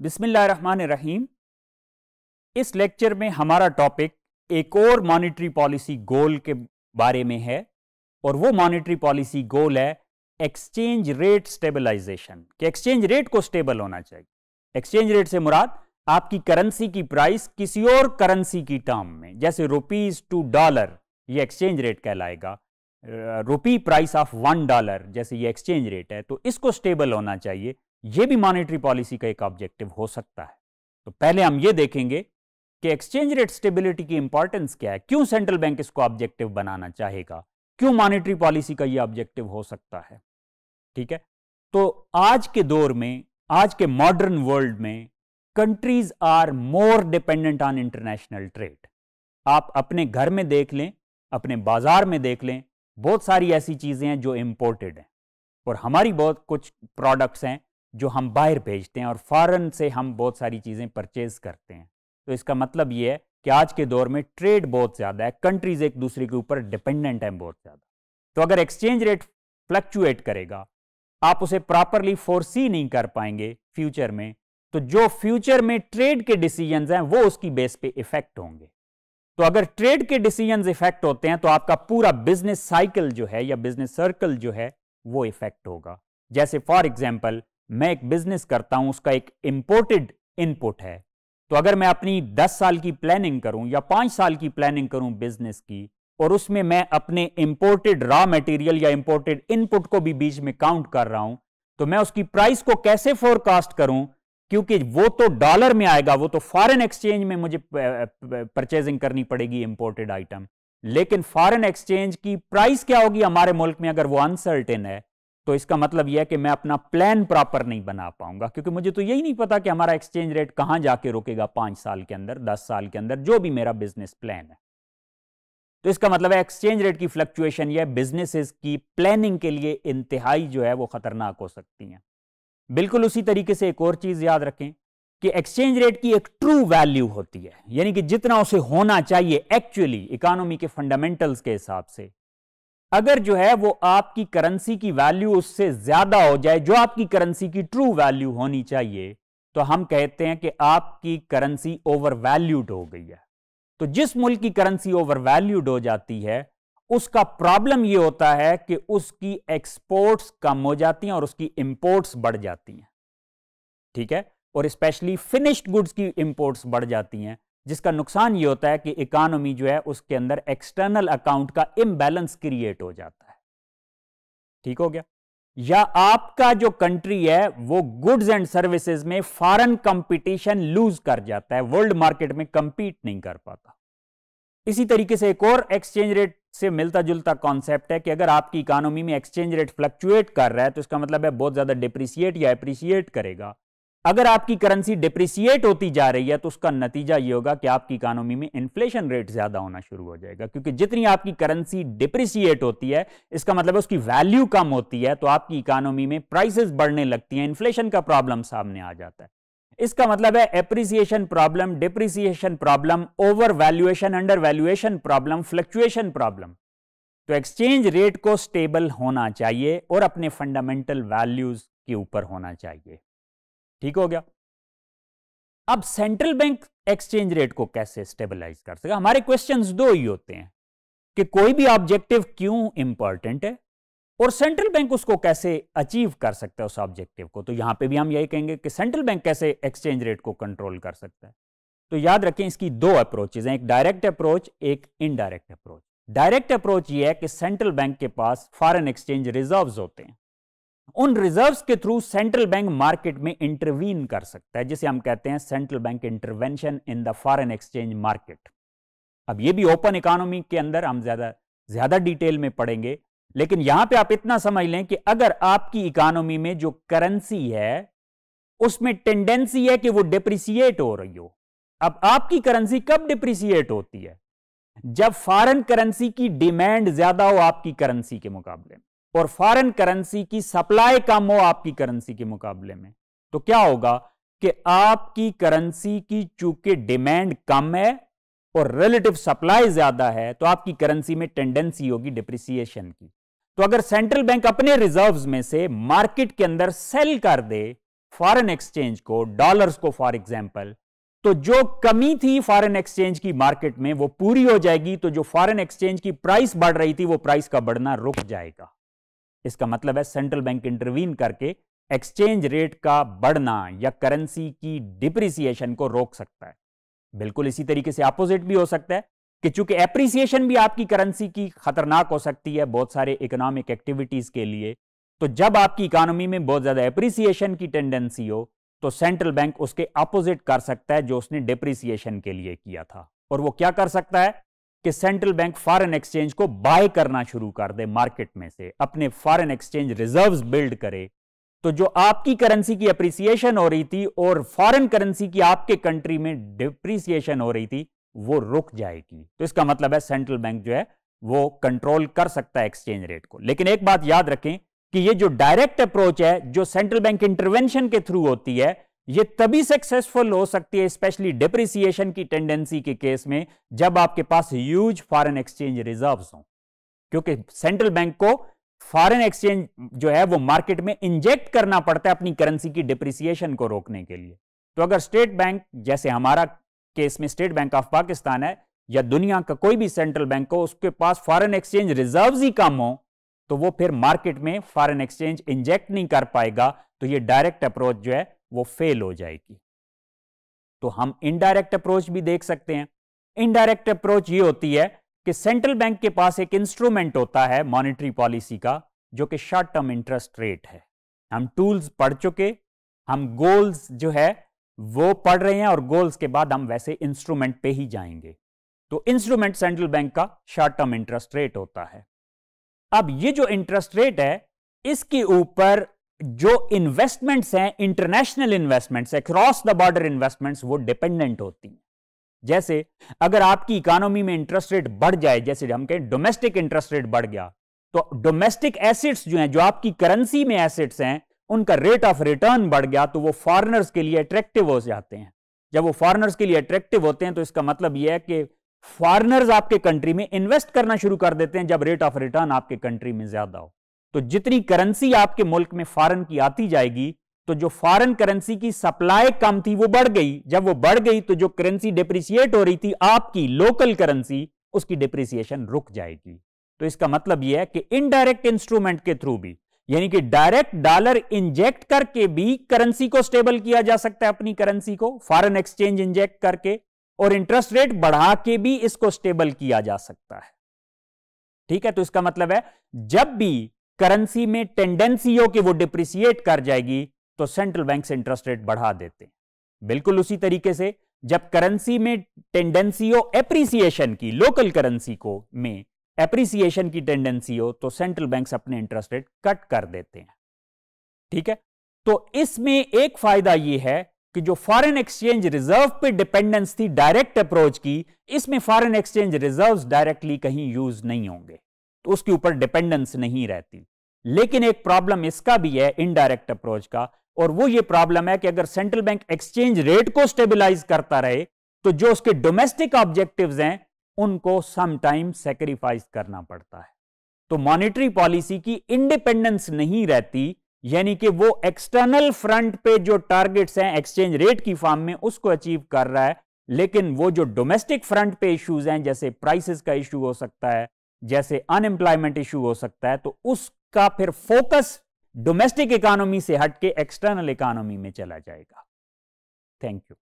बिस्मिल्लाहिर्रहमानिर्रहीम इस लेक्चर में हमारा टॉपिक एक और मॉनेटरी पॉलिसी गोल के बारे में है और वो मॉनेटरी पॉलिसी गोल है एक्सचेंज रेट स्टेबलाइजेशन कि एक्सचेंज रेट को स्टेबल होना चाहिए एक्सचेंज रेट से मुराद आपकी करेंसी की प्राइस किसी और करेंसी की टर्म में जैसे रुपीज टू डॉलर ये एक्सचेंज रेट कहलाएगा rupee price of one dollar जैसे ये एक्सचेंज रेट है तो इसको स्टेबल होना चाहिए ये भी मॉनेटरी पॉलिसी का एक ऑब्जेक्टिव हो सकता है तो पहले हम ये देखेंगे कि एक्सचेंज रेट स्टेबिलिटी की इंपॉर्टेंस क्या है क्यों सेंट्रल बैंक इसको ऑब्जेक्टिव बनाना चाहेगा क्यों मॉनेटरी पॉलिसी का ये ऑब्जेक्टिव हो सकता है ठीक है तो आज के दौर में आज के मॉडर्न वर्ल्ड में countries are more dependent on international trade आप अपने घर में देख लें अपने बाजार में देख लें बहुत सारी ऐसी चीजें हैं जो इंपोर्टेड हैं और हमारी बहुत कुछ प्रोडक्ट्स हैं जो हम बाहर भेजते हैं और फॉरन से हम बहुत सारी चीज़ें परचेज़ करते हैं तो इसका मतलब ये है कि आज के दौर में ट्रेड बहुत ज़्यादा है कंट्रीज़ एक दूसरे के ऊपर डिपेंडेंट हैं बहुत ज़्यादा तो अगर एक्सचेंज रेट फ्लक्चुएट करेगा आप उसे प्रॉपरली फोर्सी नहीं कर पाएंगे फ्यूचर में तो जो फ्यूचर में ट्रेड के डिसीजन हैं वो उसकी बेस पे इफेक्ट होंगे तो अगर ट्रेड के डिसीजन इफेक्ट होते हैं तो आपका पूरा बिजनेस साइकिल जो है या बिजनेस सर्कल जो है वो इफेक्ट होगा जैसे फॉर एग्जाम्पल मैं एक बिजनेस करता हूं उसका एक इंपोर्टेड इनपुट है तो अगर मैं अपनी 10 साल की प्लानिंग करूं या 5 साल की प्लानिंग करूं बिजनेस की और उसमें मैं अपने इंपोर्टेड रॉ मटेरियल या इंपोर्टेड इनपुट को भी बीच में काउंट कर रहा हूं तो मैं उसकी प्राइस को कैसे फोरकास्ट करूं क्योंकि वो तो डॉलर में आएगा वो तो फॉरेन एक्सचेंज में मुझे परचेजिंग करनी पड़ेगी इंपोर्टेड आइटम लेकिन फॉरेन एक्सचेंज की प्राइस क्या होगी हमारे मुल्क में अगर वो अनसर्टेन है तो इसका मतलब यह है कि मैं अपना प्लान प्रॉपर नहीं बना पाऊंगा क्योंकि मुझे तो यही नहीं पता कि हमारा एक्सचेंज रेट कहां जाके रुकेगा पांच साल के अंदर दस साल के अंदर जो भी मेरा बिजनेस प्लान है तो इसका मतलब है एक्सचेंज रेट की फ्लक्चुएशन यह बिजनेसेस की प्लानिंग के लिए इंतहाई जो है वो खतरनाक हो सकती हैं बिल्कुल उसी तरीके से एक और चीज याद रखें कि एक्सचेंज रेट की एक ट्रू वैल्यू होती है यानी कि जितना उसे होना चाहिए एक्चुअली इकोनॉमी के फंडामेंटल्स के हिसाब से अगर जो है वो आपकी करेंसी की वैल्यू उससे ज्यादा हो जाए जो आपकी करेंसी की ट्रू वैल्यू होनी चाहिए तो हम कहते हैं कि आपकी करेंसी ओवर वैल्यूड हो गई है तो जिस मुल्क की करेंसी ओवर वैल्यूड हो जाती है उसका प्रॉब्लम ये होता है कि उसकी एक्सपोर्ट्स कम हो जाती हैं और उसकी इंपोर्ट्स बढ़ जाती हैं ठीक है और स्पेशली फिनिश्ड गुड्स की इंपोर्ट्स बढ़ जाती हैं जिसका नुकसान ये होता है कि इकोनॉमी जो है उसके अंदर एक्सटर्नल अकाउंट का इम्बैलेंस क्रिएट हो जाता है ठीक हो गया या आपका जो कंट्री है वो गुड्स एंड सर्विसेज में फॉरेन कंपटीशन लूज कर जाता है वर्ल्ड मार्केट में कंपीट नहीं कर पाता इसी तरीके से एक और एक्सचेंज रेट से मिलता जुलता कॉन्सेप्ट है कि अगर आपकी इकोनॉमी में एक्सचेंज रेट फ्लक्चुएट कर रहा है तो इसका मतलब है बहुत ज्यादा डिप्रिसिएट या अप्रिसिएट करेगा अगर आपकी करेंसी डिप्रिसिएट होती जा रही है तो उसका नतीजा ये होगा कि आपकी इकोनॉमी में इन्फ्लेशन रेट ज्यादा होना शुरू हो जाएगा क्योंकि जितनी आपकी करेंसी डिप्रिसिएट होती है इसका मतलब है उसकी वैल्यू कम होती है तो आपकी इकोनॉमी में प्राइसेस बढ़ने लगती हैं इन्फ्लेशन का प्रॉब्लम सामने आ जाता है इसका मतलब है appreciation problem depreciation problem over valuation under valuation problem fluctuation problem तो एक्सचेंज रेट को स्टेबल होना चाहिए और अपने फंडामेंटल वैल्यूज के ऊपर होना चाहिए ठीक हो गया अब सेंट्रल बैंक एक्सचेंज रेट को कैसे स्टेबलाइज कर सके हमारे क्वेश्चन दो ही होते हैं कि कोई भी ऑब्जेक्टिव क्यों इंपॉर्टेंट है और सेंट्रल बैंक उसको कैसे अचीव कर सकता है उस ऑब्जेक्टिव को तो यहां पे भी हम यही कहेंगे कि सेंट्रल बैंक कैसे एक्सचेंज रेट को कंट्रोल कर सकता है तो याद रखें इसकी दो अप्रोचेज हैं एक डायरेक्ट अप्रोच एक इनडायरेक्ट अप्रोच डायरेक्ट अप्रोच ये है कि सेंट्रल बैंक के पास फॉरेन एक्सचेंज रिजर्व्स होते हैं उन रिजर्व्स के थ्रू सेंट्रल बैंक मार्केट में इंटरवीन कर सकता है जिसे हम कहते हैं central bank intervention in the foreign exchange market अब ये भी ओपन इकोनॉमी के अंदर हम ज्यादा ज्यादा डिटेल में पढ़ेंगे लेकिन यहां पे आप इतना समझ लें कि अगर आपकी इकोनॉमी में जो करेंसी है उसमें टेंडेंसी है कि वो डिप्रिसिएट हो रही हो अब आपकी करेंसी कब डिप्रिसिएट होती है जब फॉरेन करेंसी की डिमांड ज्यादा हो आपकी करेंसी के मुकाबले में और फॉरेन करेंसी की सप्लाई कम हो आपकी करेंसी के मुकाबले में तो क्या होगा कि आपकी करेंसी की चूंकि डिमांड कम है और रिलेटिव सप्लाई ज्यादा है तो आपकी करेंसी में टेंडेंसी होगी डिप्रिसिएशन की तो अगर सेंट्रल बैंक अपने रिजर्व्स में से मार्केट के अंदर सेल कर दे फॉरेन एक्सचेंज को डॉलर्स को फॉर एग्जांपल तो जो कमी थी फॉरेन एक्सचेंज की मार्केट में वो पूरी हो जाएगी तो जो फॉरेन एक्सचेंज की प्राइस बढ़ रही थी वो प्राइस का बढ़ना रुक जाएगा इसका मतलब है सेंट्रल बैंक इंटरवीन करके एक्सचेंज रेट का बढ़ना या करेंसी की डिप्रिसिएशन को रोक सकता है बिल्कुल इसी तरीके से अपोजिट भी हो सकता है कि चूंकि एप्रिसिएशन भी आपकी करेंसी की खतरनाक हो सकती है बहुत सारे इकोनॉमिक एक्टिविटीज के लिए तो जब आपकी इकोनॉमी में बहुत ज्यादा एप्रिसिएशन की टेंडेंसी हो तो सेंट्रल बैंक उसके अपोजिट कर सकता है जो उसने डिप्रिसिएशन के लिए किया था और वो क्या कर सकता है कि सेंट्रल बैंक फॉरेन एक्सचेंज को बाय करना शुरू कर दे मार्केट में से अपने फॉरेन एक्सचेंज रिजर्व्स बिल्ड करे तो जो आपकी करेंसी की अप्रिसिएशन हो रही थी और फॉरेन करेंसी की आपके कंट्री में डिप्रिसिएशन हो रही थी वो रुक जाएगी तो इसका मतलब है सेंट्रल बैंक जो है वो कंट्रोल कर सकता है एक्सचेंज रेट को लेकिन एक बात याद रखें कि ये जो डायरेक्ट अप्रोच है जो सेंट्रल बैंक इंटरवेंशन के थ्रू होती है ये तभी सक्सेसफुल हो सकती है स्पेशली डिप्रिसिएशन की टेंडेंसी के केस में जब आपके पास ह्यूज फॉरेन एक्सचेंज रिजर्व्स हों क्योंकि सेंट्रल बैंक को फॉरेन एक्सचेंज जो है वो मार्केट में इंजेक्ट करना पड़ता है अपनी करेंसी की डिप्रिसिएशन को रोकने के लिए तो अगर स्टेट बैंक जैसे हमारा केस में स्टेट बैंक ऑफ पाकिस्तान है या दुनिया का कोई भी सेंट्रल बैंक हो उसके पास फॉरेन एक्सचेंज रिजर्व ही कम हो तो वो फिर मार्केट में फॉरेन एक्सचेंज इंजेक्ट नहीं कर पाएगा तो ये डायरेक्ट अप्रोच जो है वो फेल हो जाएगी तो हम इनडायरेक्ट अप्रोच भी देख सकते हैं इनडायरेक्ट अप्रोच ये होती है कि सेंट्रल बैंक के पास एक इंस्ट्रूमेंट होता है मॉनेटरी पॉलिसी का जो कि शॉर्ट टर्म इंटरेस्ट रेट है हम टूल्स पढ़ चुके हम गोल्स जो है वो पढ़ रहे हैं और गोल्स के बाद हम वैसे इंस्ट्रूमेंट पे ही जाएंगे तो इंस्ट्रूमेंट सेंट्रल बैंक का शॉर्ट टर्म इंटरेस्ट रेट होता है अब ये जो इंटरेस्ट रेट है इसके ऊपर जो इन्वेस्टमेंट्स हैं international investments across the border investments वो डिपेंडेंट होती हैं जैसे अगर आपकी इकोनॉमी में इंटरेस्ट रेट बढ़ जाए जैसे हम कहें डोमेस्टिक इंटरेस्ट रेट बढ़ गया तो डोमेस्टिक एसेट्स जो हैं जो आपकी करेंसी में एसेट्स हैं उनका रेट ऑफ रिटर्न बढ़ गया तो वो फॉरनर्स के लिए अट्रैक्टिव हो जाते हैं जब वो फॉरनर्स के लिए अट्रैक्टिव होते हैं तो इसका मतलब यह है कि फॉरनर्स आपके कंट्री में इन्वेस्ट करना शुरू कर देते हैं जब रेट ऑफ रिटर्न आपके कंट्री में ज्यादा हो तो जितनी करेंसी आपके मुल्क में फॉरन की आती जाएगी तो जो फॉरेन करेंसी की सप्लाई कम थी वो बढ़ गई जब वो बढ़ गई तो जो करेंसी डिप्रिसिएट हो रही थी आपकी लोकल करेंसी उसकी डिप्रिसिएशन रुक जाएगी तो इसका मतलब यह है कि इनडायरेक्ट इंस्ट्रूमेंट के थ्रू भी यानी कि डायरेक्ट डॉलर इंजेक्ट करके भी करेंसी को स्टेबल किया जा सकता है अपनी करेंसी को फॉरन एक्सचेंज इंजेक्ट करके और इंटरेस्ट रेट बढ़ा के भी इसको स्टेबल किया जा सकता है ठीक है तो इसका मतलब है जब भी करेंसी में टेंडेंसी हो कि वो डिप्रिसिएट कर जाएगी तो सेंट्रल बैंक से इंटरेस्ट रेट बढ़ा देते हैं बिल्कुल उसी तरीके से जब करेंसी में टेंडेंसी हो एप्रिसिएशन की लोकल करेंसी को में एप्रिसिएशन की टेंडेंसी हो तो सेंट्रल बैंक अपने इंटरेस्ट रेट कट कर देते हैं ठीक है तो इसमें एक फायदा यह है कि जो फॉरेन एक्सचेंज रिजर्व पे डिपेंडेंस थी डायरेक्ट अप्रोच की इसमें फॉरेन एक्सचेंज रिजर्व्स डायरेक्टली कहीं यूज नहीं होंगे तो उसके ऊपर डिपेंडेंस नहीं रहती लेकिन एक प्रॉब्लम इसका भी है इनडायरेक्ट अप्रोच का और वो ये प्रॉब्लम है कि अगर सेंट्रल बैंक एक्सचेंज रेट को स्टेबिलाईज करता रहे तो जो उसके डोमेस्टिक ऑब्जेक्टिव हैं उनको समटाइम सेक्रीफाइस करना पड़ता है तो मॉनिटरी पॉलिसी की इंडिपेंडेंस नहीं रहती यानी कि वो एक्सटर्नल फ्रंट पे जो टारगेट्स हैं एक्सचेंज रेट की फॉर्म में उसको अचीव कर रहा है लेकिन वो जो डोमेस्टिक फ्रंट पे इश्यूज हैं जैसे प्राइसेस का इश्यू हो सकता है जैसे अनएम्प्लॉयमेंट इश्यू हो सकता है तो उसका फिर फोकस डोमेस्टिक इकोनॉमी से हटके एक्सटर्नल इकोनॉमी में चला जाएगा थैंक यू